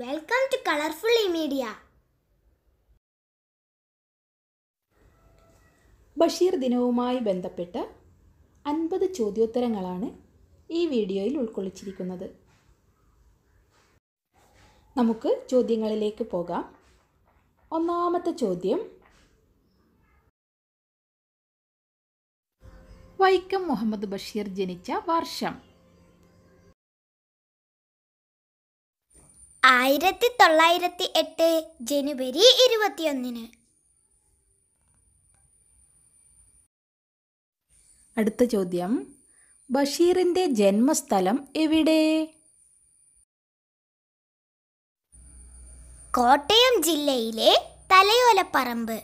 welcome to colourful media Basheer ദിനവുമായി ബന്ധപ്പെട്ട് അൻപത് ചോദ്യോത്തരങ്ങളാണ് ഈ വീഡിയോയിൽ ഉൾക്കൊള്ളിച്ചിരിക്കുന്നത് നമുക്ക് ചോദ്യങ്ങളിലേക്ക് പോകാം ഒന്നാമത്തെ ചോദ്യം വൈക്കം മുഹമ്മദ് ബഷീർ ജനിച്ച വർഷം ആയിരത്തി തൊള്ളായിരത്തി എട്ട് ജനുവരി ഇരുപത്തിയൊന്നിന് അടുത്ത ചോദ്യം ബഷീറിൻ്റെ ജന്മസ്ഥലം എവിടെ കോട്ടയം ജില്ലയിലെ തലയോലപ്പറമ്പ്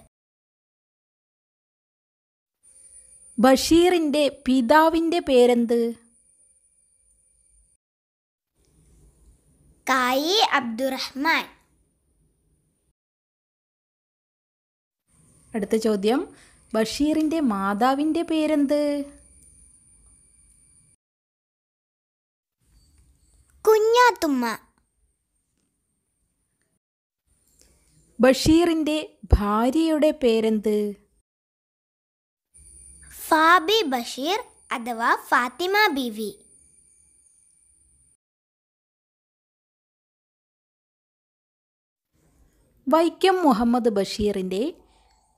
ബഷീറിൻ്റെ പിതാവിൻ്റെ പേരെന്ത് കായി അബ്ദുറഹ്മാൻ അടുത്ത ചോദ്യം ബഷീറിൻ്റെ മാതാവിൻ്റെ പേരെന്ത് കുഞ്ഞാത്തുമ്മ ബഷീറിൻ്റെ ഭാര്യയുടെ പേരെന്ത് ഫാബി ബഷീർ അഥവാ ഫാത്തിമ ബിവി വൈക്കം മുഹമ്മദ് ബഷീറിൻ്റെ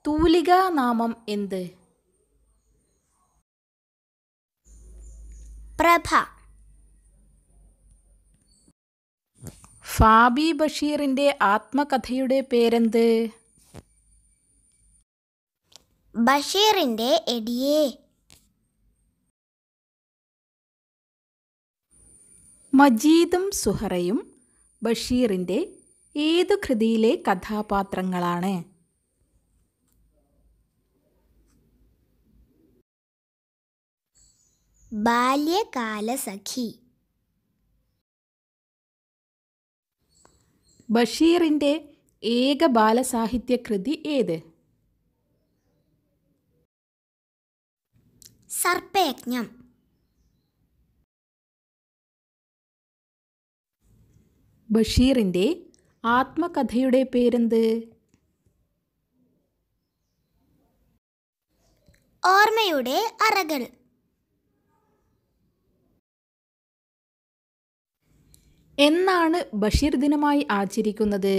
തൂലികാ നാമം എന്ത് പ്രഭ ഫാബി ബഷീറിൻ്റെ ആത്മകഥയുടെ പേരെന്ത് ബഷീറിൻ്റെ എടിയേ മജീദും സുഹറയും ബഷീറിൻ്റെ ഏതു കൃതിയിലെ കഥാപാത്രങ്ങളാണ് ബാല്യകാലസഖി ബഷീറിൻ്റെ ഏക ബാലസാഹിത്യ കൃതി ഏത് സർപ്പയജ്ഞം ബഷീറിൻ്റെ ആത്മകഥയുടെ പേരെന്ത് ഓർമ്മയുടെ അറകൾ എന്നാണ് ബഷീർ ദിനമായി ആചരിക്കുന്നത്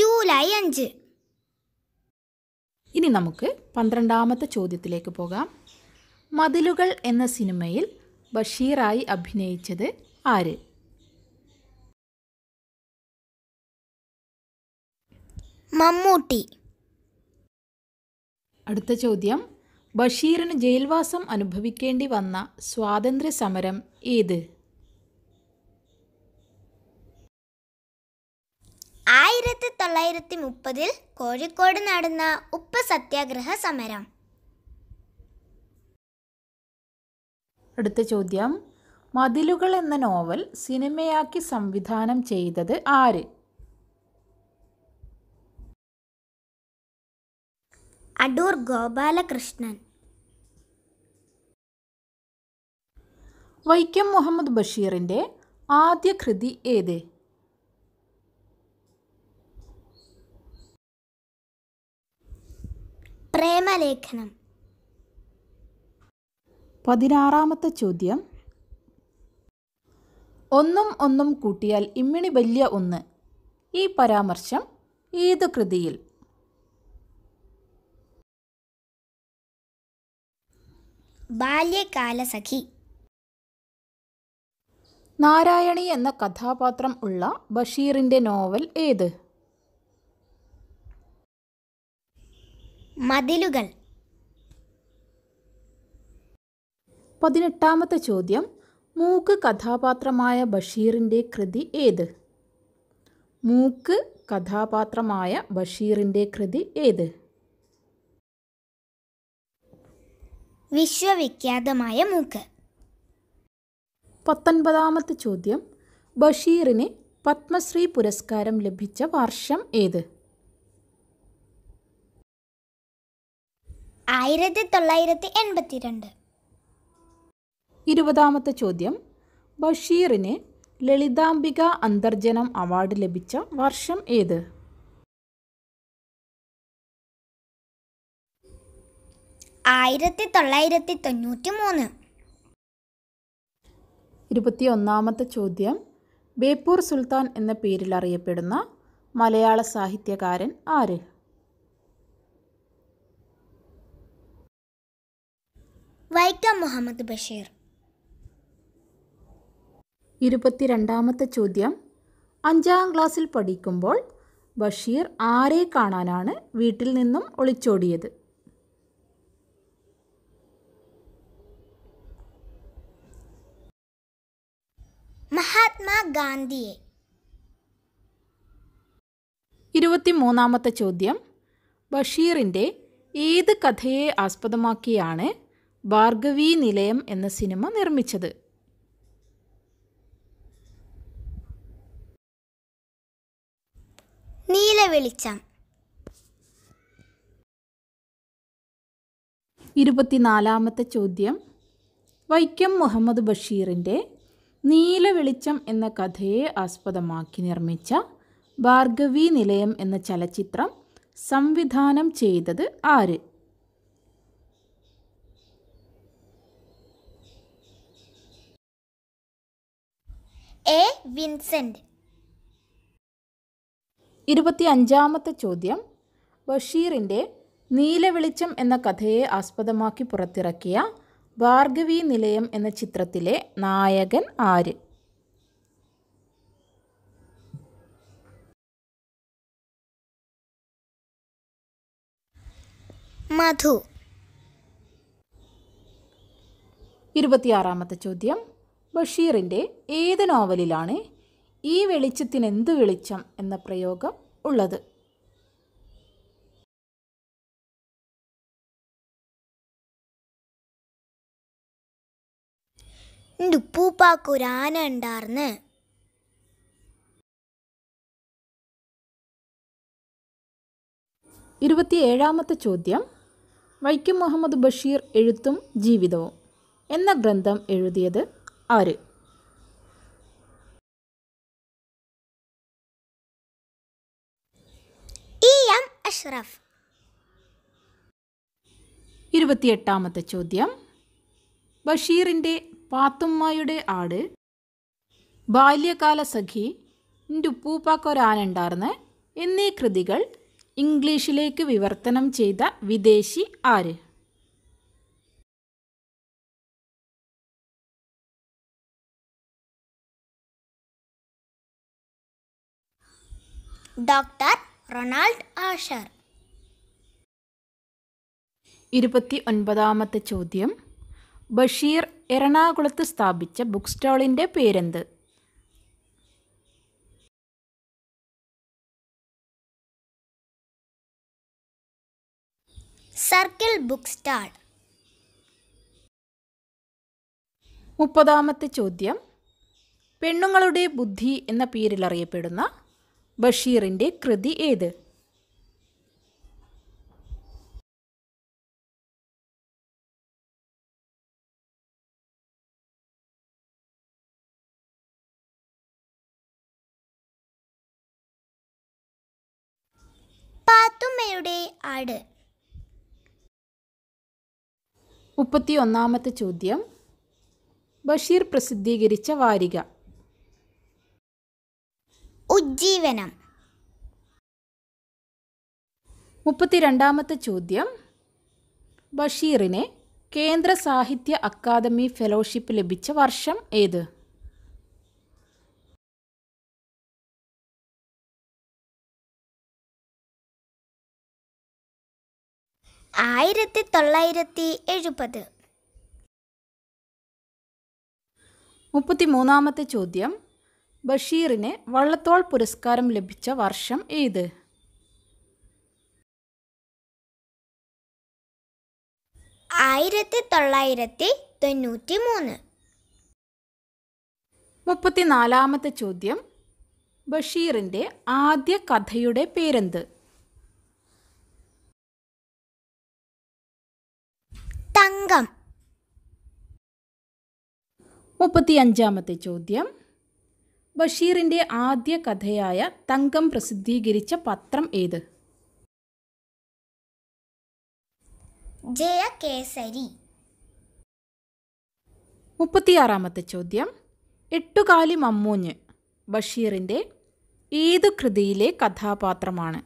ജൂലൈ അഞ്ച് ഇനി നമുക്ക് പന്ത്രണ്ടാമത്തെ ചോദ്യത്തിലേക്ക് പോകാം മതിലുകൾ എന്ന സിനിമയിൽ ബഷീറായി അഭിനയിച്ചത് ആര് മമ്മൂട്ടി അടുത്ത ചോദ്യം ബഷീറിന് ജയിൽവാസം അനുഭവിക്കേണ്ടി വന്ന സ്വാതന്ത്ര്യ സമരം ഏത് ആയിരത്തി തൊള്ളായിരത്തി മുപ്പതിൽ കോഴിക്കോട് നടന്ന ഉപ്പ് സത്യാഗ്രഹ സമരം അടുത്ത ചോദ്യം മതിലുകൾ എന്ന നോവൽ സിനിമയാക്കി സംവിധാനം ചെയ്തത് ആര് അടൂർ ഗോപാലകൃഷ്ണൻ വൈക്കം മുഹമ്മദ് ബഷീറിൻ്റെ ആദ്യ കൃതി ഏത് പ്രേമലേഖനം പതിനാറാമത്തെ ചോദ്യം ഒന്നും ഒന്നും കൂട്ടിയാൽ ഇമ്മിണി വലിയ ഒന്ന് ഈ പരാമർശം ഏത് കൃതിയിൽ ബാല്യകാലസഖി നാരായണി എന്ന കഥാപാത്രം ഉള്ള ബഷീറിൻ്റെ നോവൽ ഏത് മതിലുകൾ പതിനെട്ടാമത്തെ ചോദ്യം മൂക്ക് കഥാപാത്രമായ ബഷീറിൻ്റെ കൃതി ഏത് മൂക്ക് കഥാപാത്രമായ ബഷീറിൻ്റെ കൃതി ഏത് വിശ്വവിഖ്യാതമായ മൂക്ക് പത്തൊൻപതാമത്തെ ചോദ്യം ബഷീറിന് പത്മശ്രീ പുരസ്കാരം ലഭിച്ച വർഷം ഏത് ആയിരത്തി തൊള്ളായിരത്തി എൺപത്തിരണ്ട് ഇരുപതാമത്തെ ചോദ്യം ബഷീറിന് ലളിതാംബിക അന്തർജനം അവാർഡ് ലഭിച്ച വർഷം ഏത് ആയിരത്തി തൊള്ളായിരത്തി തൊണ്ണൂറ്റി മൂന്ന് ഇരുപത്തിയൊന്നാമത്തെ ചോദ്യം ബേപ്പൂർ സുൽത്താൻ എന്ന പേരിൽ അറിയപ്പെടുന്ന മലയാള സാഹിത്യകാരൻ ആര് വൈക്കം മുഹമ്മദ് ബഷീർ ഇരുപത്തിരണ്ടാമത്തെ ചോദ്യം അഞ്ചാം ക്ലാസ്സിൽ പഠിക്കുമ്പോൾ ബഷീർ ആരെ കാണാനാണ് വീട്ടിൽ നിന്നും ഒളിച്ചോടിയത് മഹാത്മാഗാന്ധിയെ ഇരുപത്തിമൂന്നാമത്തെ ചോദ്യം ബഷീറിൻ്റെ ഏത് കഥയെ ആസ്പദമാക്കിയാണ് ഭാർഗവി നിലയം എന്ന സിനിമ നിർമ്മിച്ചത് നല്ല വെളിച്ചം ഇരുപത്തിനാലാമത്തെ ചോദ്യം വൈക്കം മുഹമ്മദ് ബഷീറിൻ്റെ നീല വെളിച്ചം എന്ന കഥയെ ആസ്പദമാക്കി നിർമ്മിച്ച ഭാർഗവി നിലയം എന്ന ചലച്ചിത്രം സംവിധാനം ചെയ്തത് ആര് എ വിൻസെൻറ്റ് ഇരുപത്തി അഞ്ചാമത്തെ ചോദ്യം ബഷീറിൻ്റെ നീലവെളിച്ചം എന്ന കഥയെ ആസ്പദമാക്കി പുറത്തിറക്കിയ ഭാർഗവി നിലയം എന്ന ചിത്രത്തിലെ നായകൻ ആര് മധു ഇരുപത്തിയാറാമത്തെ ചോദ്യം ബഷീറിൻ്റെ ഏത് നോവലിലാണ് ഈ വെളിച്ചത്തിനെന്തു വെളിച്ചം എന്ന പ്രയോഗം ഉള്ളത് എൻ്റെ ഇരുപത്തിയേഴാമത്തെ ചോദ്യം വൈക്കം മുഹമ്മദ് ബഷീർ എഴുത്തും ജീവിതവും എന്ന ഗ്രന്ഥം എഴുതിയത് ആര് അഷ്റഫ് ഇരുപത്തിയെട്ടാമത്തെ ചോദ്യം ബഷീറിൻ്റെ പാത്തുമ്മയുടെ ആട് ബാല്യകാല സഖി എൻ്റെ ഉപ്പൂപ്പാക്കൊരാനുണ്ടാർന്ന് എന്നീ കൃതികൾ ഇംഗ്ലീഷിലേക്ക് വിവർത്തനം ചെയ്ത വിദേശി ആര് ഡോക്ടർ റൊണാൾഡ് ആഷർ ഇരുപത്തി ഒൻപതാമത്തെ ചോദ്യം ബഷീർ എറണാകുളത്ത് സ്ഥാപിച്ച ബുക്ക് സ്റ്റാളിൻ്റെ പേരെന്ത് സർക്കിൾ ബുക്ക് സ്റ്റാൾ മുപ്പതാമത്തെ ചോദ്യം പെണ്ണുങ്ങളുടെ ബുദ്ധി എന്ന പേരിൽ അറിയപ്പെടുന്ന ബഷീറിൻ്റെ കൃതി ഏത് പാത്തുമ്മയുടെ ആട് മുപ്പത്തിയൊന്നാമത്തെ ചോദ്യം ബഷീർ പ്രസിദ്ധീകരിച്ച വാരിക ഉജ്ജീവനം മുപ്പത്തിരണ്ടാമത്തെ ചോദ്യം ബഷീറിന് കേന്ദ്ര സാഹിത്യ അക്കാദമി ഫെലോഷിപ്പ് ലഭിച്ച വർഷം ഏത് ആയിരത്തി തൊള്ളായിരത്തി എഴുപത് മുപ്പത്തിമൂന്നാമത്തെ ചോദ്യം ബഷീറിന് വള്ളത്തോൾ പുരസ്കാരം ലഭിച്ച വർഷം ഏത് ആയിരത്തി തൊള്ളായിരത്തി തൊണ്ണൂറ്റി മൂന്ന് മുപ്പത്തിനാലാമത്തെ ചോദ്യം ബഷീറിൻ്റെ ആദ്യ കഥയുടെ പേരെന്ത് തങ്കം മുപ്പത്തിയഞ്ചാമത്തെ ചോദ്യം ബഷീറിൻ്റെ ആദ്യ കഥയായ തങ്കം പ്രസിദ്ധീകരിച്ച പത്രം ഏത് ജയകേസരി മുപ്പത്തിയാറാമത്തെ ചോദ്യം എട്ടുകാലി മമ്മൂഞ്ഞ് ബഷീറിൻ്റെ ഏതു കൃതിയിലെ കഥാപാത്രമാണ്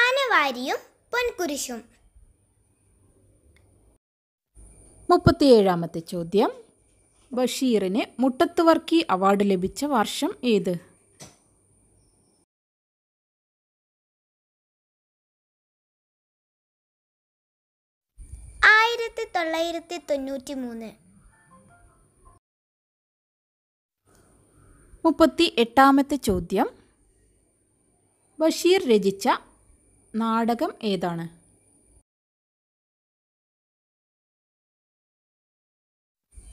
ആനവാരിയും പൊൻകുരിശും മുപ്പത്തിയേഴാമത്തെ ചോദ്യം ബഷീറിന് മുട്ടത്ത് വർക്കി അവാർഡ് ലഭിച്ച വർഷം ഏത് ആയിരത്തി തൊള്ളായിരത്തി തൊണ്ണൂറ്റി മൂന്ന് മുപ്പത്തി എട്ടാമത്തെ ചോദ്യം ബഷീർ രചിച്ച നാടകം ഏതാണ്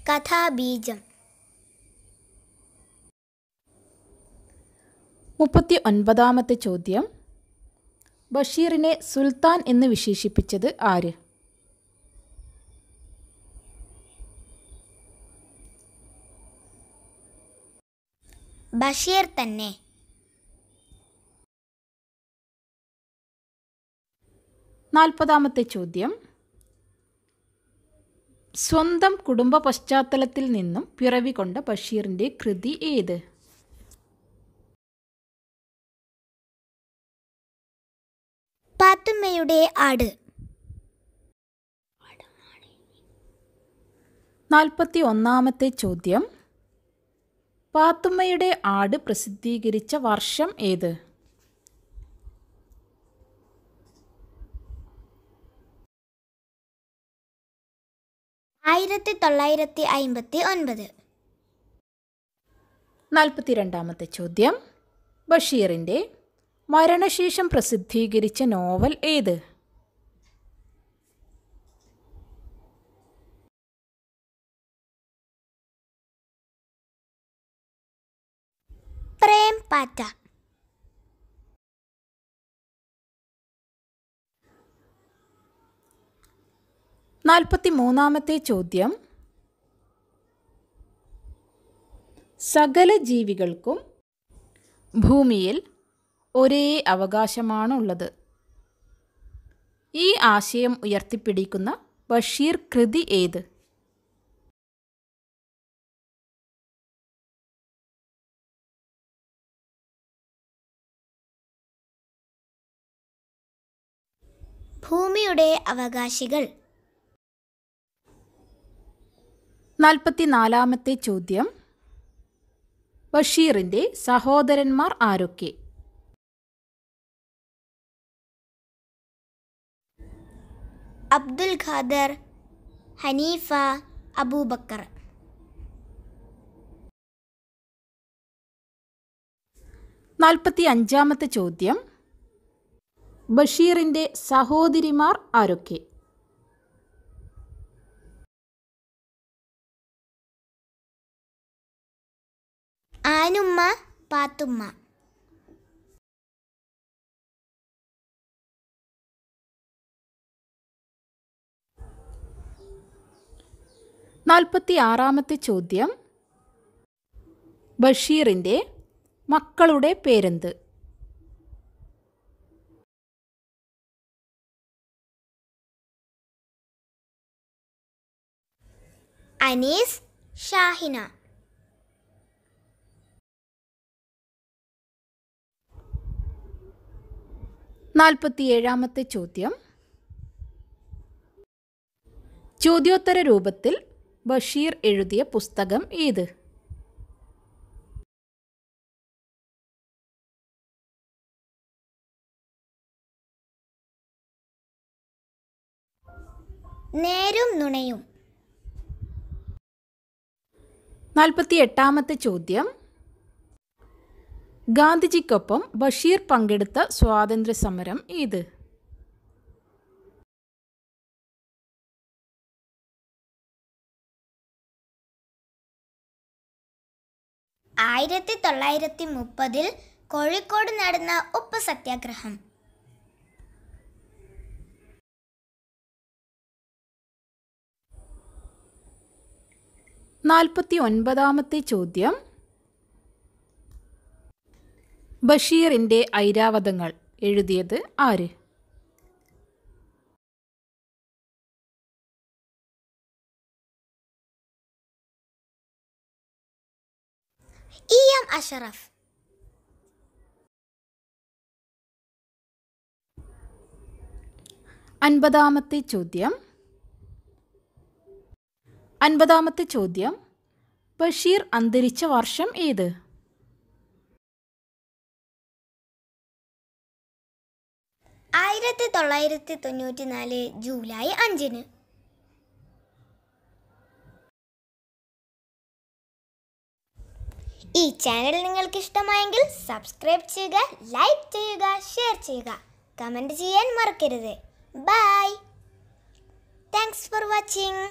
കഥാബീജം മുപ്പത്തി ഒൻപതാമത്തെ ചോദ്യം ബഷീറിനെ സുൽത്താൻ എന്ന് വിശേഷിപ്പിച്ചത് ആര് ബഷീർ തന്നെ നാൽപ്പതാമത്തെ ചോദ്യം സ്വന്തം കുടുംബ പശ്ചാത്തലത്തിൽ നിന്നും പിറവി കൊണ്ട ബഷീറിൻ്റെ കൃതി ഏത് പാത്തുമ്മയുടെ ആട് നാൽപ്പത്തി ഒന്നാമത്തെ ചോദ്യം പാത്തുമ്മയുടെ ആട് പ്രസിദ്ധീകരിച്ച വർഷം ഏത് ആയിരത്തി തൊള്ളായിരത്തി അയിമ്പത്തി ഒൻപത് നാൽപ്പത്തിരണ്ടാമത്തെ ചോദ്യം ബഷീറിൻ്റെ മരണശേഷം പ്രസിദ്ധീകരിച്ച നോവൽ ഏത് പ്രേം പാറ്റ നാൽപ്പത്തി മൂന്നാമത്തെ ചോദ്യം സകല ജീവികൾക്കും ഭൂമിയിൽ ഒരേ അവകാശമാണ് ഉള്ളത് ഈ ആശയം ഉയർത്തിപ്പിടിക്കുന്ന ബഷീർ കൃതി ഏത് ഭൂമിയുടെ അവകാശികൾ നാൽപ്പത്തിനാലാമത്തെ ചോദ്യം ബഷീറിൻ്റെ സഹോദരന്മാർ ആരൊക്കെ അബ്ദുൽ ഖാദർ ഹനീഫ അബൂബക്കർ നാൽപ്പത്തി അഞ്ചാമത്തെ ചോദ്യം ബഷീറിൻ്റെ സഹോദരിമാർ ആരൊക്കെ ആനുമ്മ പാത്തുമ്മ നാൽപ്പത്തി ആറാമത്തെ ചോദ്യം ബഷീറിൻ്റെ മക്കളുടെ പേരെന്ത് അനീസ് ഷാഹിന നാൽപ്പത്തിയേഴാമത്തെ ചോദ്യം ചോദ്യോത്തര രൂപത്തിൽ ബഷീർ എഴുതിയ പുസ്തകം ഏത് നേരും നുണയും നാൽപ്പത്തി എട്ടാമത്തെ ചോദ്യം ഗാന്ധിജിക്കൊപ്പം ബഷീർ പങ്കെടുത്ത സ്വാതന്ത്ര്യ സമരം ഏത് ആയിരത്തി തൊള്ളായിരത്തി മുപ്പതിൽ കോഴിക്കോട് നടന്ന ഉപ്പ് സത്യാഗ്രഹം നാൽപ്പത്തി ഒൻപതാമത്തെ ചോദ്യം ബഷീറിൻ്റെ ഐരാവതങ്ങൾ എഴുതിയത് ആര് ഇ എം അഷറഫ് അൻപതാമത്തെ ചോദ്യം അൻപതാമത്തെ ചോദ്യം ബഷീർ അന്തരിച്ച വർഷം ഏത് ആയിരത്തി തൊള്ളായിരത്തി തൊണ്ണൂറ്റി നാല് ജൂലൈ അഞ്ചിന് ഈ ചാനൽ നിങ്ങൾക്ക് ഇഷ്ടമായെങ്കിൽ സബ്സ്ക്രൈബ് ചെയ്യുക ലൈക്ക് ചെയ്യുക ഷെയർ ചെയ്യുക കമൻറ്റ് ചെയ്യാൻ മറക്കരുത് ബൈ താങ്ക്സ് ഫോർ വാച്ചിങ്